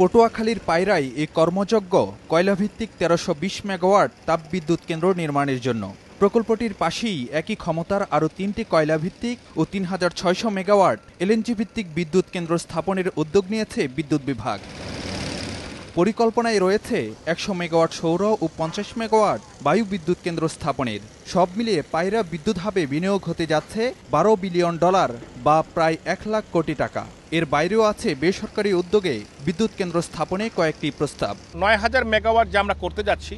পটুয়াখালীর পায়রায় এই কর্মযজ্ঞ কয়লাভিত্তিক তেরোশো বিশ মেগাওয়াট তাপবিদ্যুৎ কেন্দ্র নির্মাণের জন্য প্রকল্পটির পাশেই একই ক্ষমতার আরও তিনটি কয়লাভিত্তিক ও তিন হাজার ছয়শো মেগাওয়াট এলএনজি ভিত্তিক বিদ্যুৎ কেন্দ্র স্থাপনের উদ্যোগ নিয়েছে বিদ্যুৎ বিভাগ পরিকল্পনায় রয়েছে একশো মেগাওয়াট সৌর ও পঞ্চাশ মেগাওয়াট বায়ু বিদ্যুৎ কেন্দ্র স্থাপনের সব মিলিয়ে পায়রা বিদ্যুৎ হাবে বিনিয়োগ হতে যাচ্ছে বারো বিলিয়ন ডলার বা প্রায় এক লাখ কোটি টাকা এর বাইরেও আছে বেসরকারি উদ্যোগে বিদ্যুৎ কেন্দ্র স্থাপনে কয়েকটি প্রস্তাব নয় হাজার মেগাওয়াট যে আমরা করতে যাচ্ছি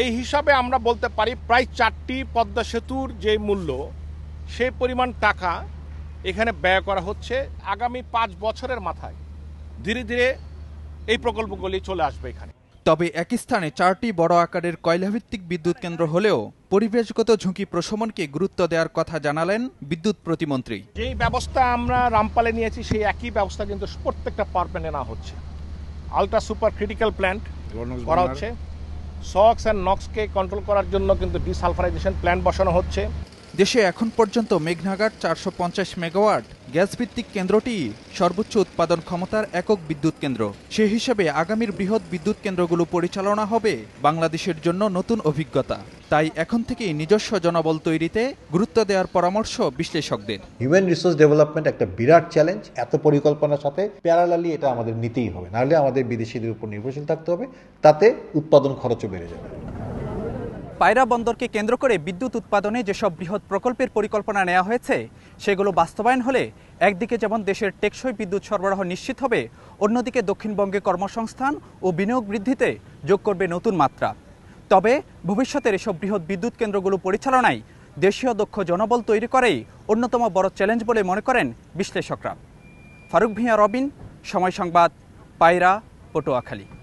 এই হিসাবে আমরা বলতে পারি প্রায় চারটি পদ্মা সেতুর যে মূল্য সেই পরিমাণ টাকা এখানে ব্যয় করা হচ্ছে আগামী পাঁচ বছরের মাথায় ধীরে ধীরে এই প্রকল্পগুলি চলে আসবে এখানে তবে একই স্থানে চারটি বড় আকারের কয়লাভিত্তিক বিদ্যুৎ কেন্দ্র হলেও পরিবেশগত ঝুঁকি প্রশমনকে গুরুত্ব দেওয়ার কথা জানালেন বিদ্যুৎ প্রতিমন্ত্রী যেই ব্যবস্থা আমরা রামপালে নিয়েছি সেই একই ব্যবস্থা কিন্তু প্রত্যেকটা পাওয়ার না হচ্ছে আলট্রা সুপার ক্রিটিক্যাল প্ল্যান্ট করা হচ্ছে সক্স অ্যান্ড নক্সকে কন্ট্রোল করার জন্য কিন্তু ডিসালফারাইজেশন প্ল্যান্ট বসানো হচ্ছে দেশে এখন পর্যন্ত মেঘনাগার চারশো পঞ্চাশ মেগাওয়াট ভিত্তিক কেন্দ্রটি সর্বোচ্চ উৎপাদন ক্ষমতার একক বিদ্যুৎ কেন্দ্র সে হিসেবে আগামীর বৃহৎ বিদ্যুৎ কেন্দ্রগুলো পরিচালনা হবে বাংলাদেশের জন্য নতুন অভিজ্ঞতা তাই এখন থেকেই নিজস্ব জনবল তৈরিতে গুরুত্ব দেওয়ার পরামর্শ বিশ্লেষকদের হিউম্যান রিসোর্স ডেভেলপমেন্ট একটা বিরাট চ্যালেঞ্জ এত পরিকল্পনার সাথে প্যারালালি এটা আমাদের নিতেই হবে নাহলে আমাদের বিদেশিদের উপর নির্ভরশীল থাকতে হবে তাতে উৎপাদন খরচও বেড়ে যাবে পায়রা বন্দরকে কেন্দ্র করে বিদ্যুৎ উৎপাদনে যেসব বৃহৎ প্রকল্পের পরিকল্পনা নেওয়া হয়েছে সেগুলো বাস্তবায়ন হলে একদিকে যেমন দেশের টেকসই বিদ্যুৎ সরবরাহ নিশ্চিত হবে অন্যদিকে দক্ষিণবঙ্গে কর্মসংস্থান ও বিনিয়োগ বৃদ্ধিতে যোগ করবে নতুন মাত্রা তবে ভবিষ্যতের এসব বৃহৎ বিদ্যুৎ কেন্দ্রগুলো পরিচালনায় দেশীয় দক্ষ জনবল তৈরি করেই অন্যতম বড় চ্যালেঞ্জ বলে মনে করেন বিশ্লেষকরা ফারুক ভিয়া রবিন সময় সংবাদ পায়রা পটুয়াখালী